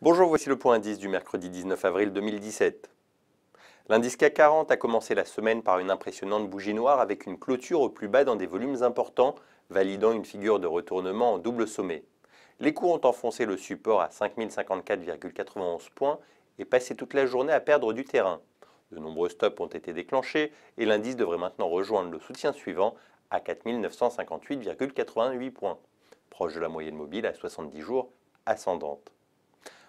Bonjour, voici le point indice du mercredi 19 avril 2017. L'indice CAC 40 a commencé la semaine par une impressionnante bougie noire avec une clôture au plus bas dans des volumes importants, validant une figure de retournement en double sommet. Les cours ont enfoncé le support à 5054,91 points et passé toute la journée à perdre du terrain. De nombreux stops ont été déclenchés et l'indice devrait maintenant rejoindre le soutien suivant à 4958,88 points, proche de la moyenne mobile à 70 jours ascendante.